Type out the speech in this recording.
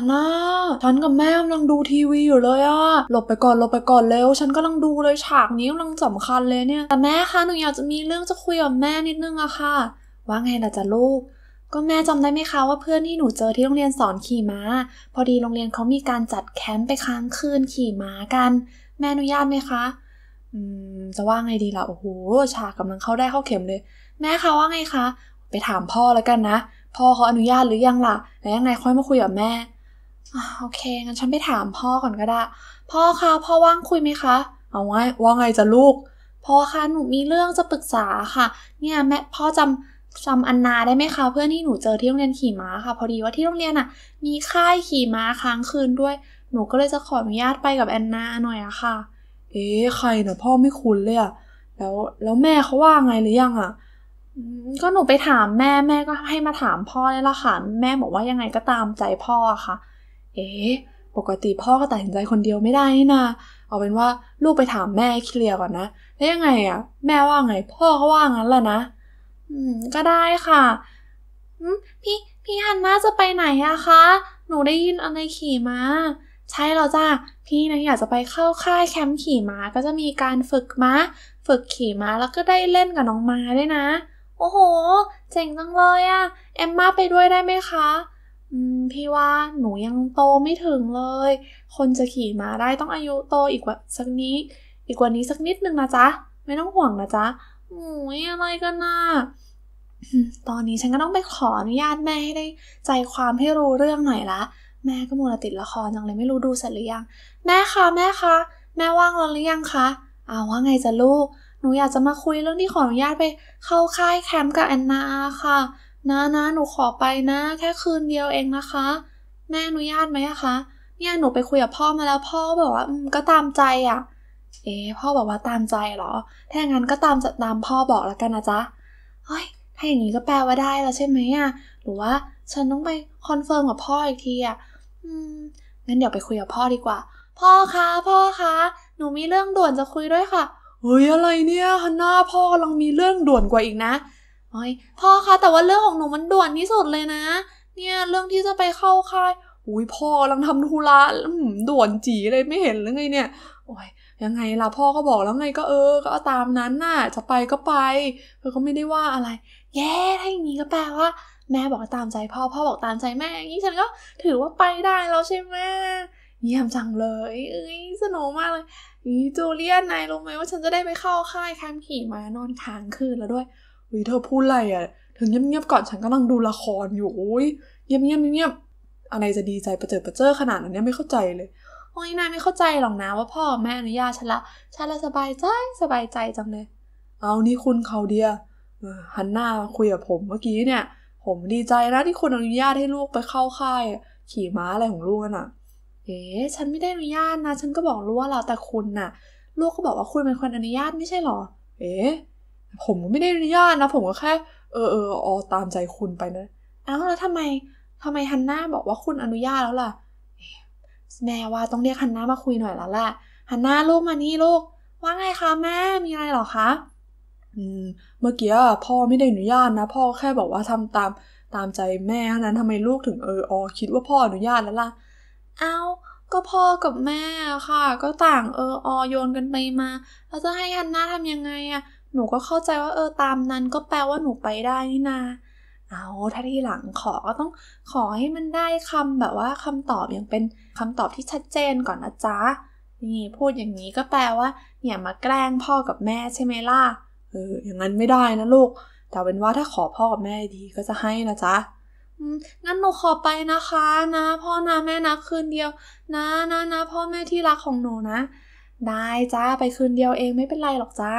นนะฉันกับแม่กำลังดูทีวีอยู่เลยอะหลบไปก่อน หลบไปก่อนเร็ว ฉันกำลังดูเลยฉากนี้กำลังสำคัญเลยเนี่ย แต่แม่คะหนูอยากจะมีเรื่องจะคุยกับแม่นิดนึงอะค่ะ ว่าไงล่ะจ๊ะลูก ก็แม่จำได้ไหมคะว่าเพื่อนที่หนูเจอที่โรงเรียนสอนขี่ม้า พอดีโรงเรียนเขามีการจัดแคมป์ไปค้างคืนขี่ม้ากัน แม่อนุญาตไหมคะ อืม จะว่าไงดีล่ะ โอ้โห ฉากกาลังเข้าได้เข้าเข็มเลย แม่คะว่าไงคะ ไปถามพ่อแล้วกันนะ พ่อเขาอนุญาตหรือยังล่ะแล้วยังไงค่อยมาคุยกับแม่โอเคงั้นฉันไปถามพ่อก่อนก็ได้ พ่อคะพ่อว่างคุยไหมคะเอาไงว่าไงจะลูกพ่อคะหนูมีเรื่องจะปรึกษาค่ะ เนี่ยแม่พ่อจำจำอันนาได้ไหมคะ เพื่อนที่หนูเจอที่โรงเรียนขี่ม้าค่ะ พอดีว่าที่โรงเรียนอ่ะมีค่ายขี่ม้าค้างคืนด้วย หนูก็เลยจะขออนุญาตไปกับแอนนาหน่อยอะค่ะเอ๊ะใครนะพ่อไม่คุ้นเลยอะแล้วแล้วแม่เขาว่าไงหรือยังอะก็หนูไปถามแม่แม่ก็ให้มาถามพ่อเลยละค่ะแม่บอกว่ายังไงก็ตามใจพ่อค่ะเอ๊ปกติพ่อก็ตัดสินใจคนเดียวไม่ได้นะ เอาเป็นว่าลูกไปถามแม่เคลียร์ก่อนนะแล้วยังไงอะ่ะ แม่ว่าไงพ่อก็ว่างั้นแหละนะ อืมก็ได้ค่ะพี่พี่ฮันน่าจะไปไหนอะคะ หนูได้ยินอะไรขี่ม้าใช่แล้วจ้าพี่นะอยากจะไปเข้าค่ายแคมป์ขี่ม้า ก็จะมีการฝึกม้าฝึกขี่ม้าแล้วก็ได้เล่นกับน้องม้าด้วยนะ โอ้โห เจ๋งจังเลยอะเอ็มมาไปด้วยได้ไหมคะพี่ว่า หนูยังโตไม่ถึงเลย คนจะขี่ม้าได้ต้องอายุโตอีกกว่าสักนี้ อีกกว่านี้สักนิดนึงนะจ๊ะ ไม่ต้องห่วงนะจ๊ะโอ้ยอะไรกันนะ่ะ ตอนนี้ฉันก็ต้องไปขออนุญาตแม่ให้ได้ ใจความให้รู้เรื่องหน่อยละ แม่ก็มัวติดละครยังเลย ไม่รู้ดูเสร็จหรือยัง แม่คะแม่คะแม่ว่างแล้วหรือยังคะเอาว่าไงจะลูก หนูอยากจะมาคุยเรื่องที่ขออนุญาตไป เข้าค่ายแคมป์กับแอนนาค่ะนะนะหนูขอไปนะ แค่คืนเดียวเองนะคะ แม่อนุญาตไหมคะเนี่ยหนูไปคุยกับพ่อมาแล้วพ่อบอกว่าก็ตามใจอะ่ะ เอ๊พ่อบอกว่าตามใจเหรอถ้าอย่างนั้นก็ตามจะตามพ่อบอกแล้วกันนะจ๊ะเฮ้ยถ้าอย่างนี้ก็แปลว่าได้แล้วใช่ไหมอะ่ะหรือว่า ฉันต้องไปคอนเฟิร์มกับพ่ออีกทีอะ่ะอืมงั้นเดี๋ยวไปคุยกับพ่อดีกว่า พ่อคะพ่อคะ หนูมีเรื่องด่วนจะคุยด้วยค่ะเฮ้ยอะไรเนี่ยฮันน่าพ่อกำลังมีเรื่องด่วนกว่าอีกนะโอ้ยพ่อคะแต่ว่าเรื่องของหนูมันด่วนที่สุดเลยนะ เนี่ยเรื่องที่จะไปเข้าค่ายอุ้ยพ่อกำลังทำธุระด่วนจีเลยไม่เห็นหรือไงเนี่ยโอ้ยยังไงล่ะพ่อก็บอกแล้วไงก็เออ ก็ตามนั้นน่ะจะไปก็ไปเธอก็ไม่ได้ว่าอะไรแย่ถ้าอย่างนี้ก็แปลว่าแม่บอกตามใจพ่อพ่อบอกตามใจแม่อย่างนี้ฉันก็ถือว่าไปได้แล้วใช่ไหมเยี่ยมจังเลยเอ้ยสนุกมากเลย นี่จูเลียนนายรู้ไหมว่าฉันจะได้ไปเข้าค่ายแคมป์ขี่ม้านอนค้างคืนแล้วด้วยวิเธอพูดอะไรอ่ะเธอเงียบๆก่อนฉันกำลังดูละครอยู่อ้ยเงียบเงียบเงียบอะไรจะดีใจประเจิดประเจ้อขนาดนั้นเนี่ยไม่เข้าใจเลยโอ้ยนายไม่เข้าใจหรอกนะว่าพ่อแม่อนุญาตฉันละฉันละสบายใจสบายใจจังเลย เอา นี่คุณเขาเดียหันหน้าคุยกับผม เมื่อกี้เนี่ย ผมดีใจนะที่คุณอนุญาตให้ลูกไปเข้าค่าย ขี่ม้าอะไรของลูกน่ะ เอ๊ ฉันไม่ได้อนุญาตนะฉันก็บอกรู้ว่าเราแต่คุณน่ะ ลูกก็บอกว่าคุณเป็นคนอนุญาตไม่ใช่หรอ เอ๊ผมไม่ได้อนุญาตนะ ผมก็แค่เออเอออ ตามใจคุณไปนะอ้าวแล้วทำไมทำไมฮันน่าบอกว่าคุณอนุญาตแล้วล่ะ แม่ว่าต้องเรียกฮันน่ามาคุยหน่อยแล้วแหละฮันน่าลูกมานี่ลูก ว่าไงคะแม่ มีอะไรหรอคะอืมเมื่อกี้พ่อไม่ได้อนุญาตนะ พ่อแค่บอกว่าทำตามตามใจแม่เท่านั้นทำไมลูกถึงเออออ คิดว่าพ่ออนุญาตแล้วล่ะ เอา ก็พ่อกับแม่ค่ะ ก็ต่างเอออโยนกันไปมา เราจะให้ฮันน่าทำยังไงอะหนูก็เข้าใจว่าเออตามนั้นก็แปลว่าหนูไปได้นี่นาเอา ถ้าทีหลังขอ ก็ต้องขอให้มันได้คำแบบว่าคำตอบอย่างเป็นคำตอบที่ชัดเจนก่อนนะจ๊ะ นี่ พูดอย่างนี้ก็แปลว่าอย่ามาแกล้งพ่อกับแม่ใช่ไหมล่ะ เออ อย่างนั้นไม่ได้นะ ลูก แต่เป็นว่าถ้าขอพ่อกับแม่ดีก็จะให้นะจ๊ะงั้นหนูขอไปนะคะ นะ พ่อนะแม่นะคืนเดียว นะนะนะพ่อแม่ที่รักของหนูนะ ได้จ้าไปคืนเดียวเองไม่เป็นไรหรอกจ้า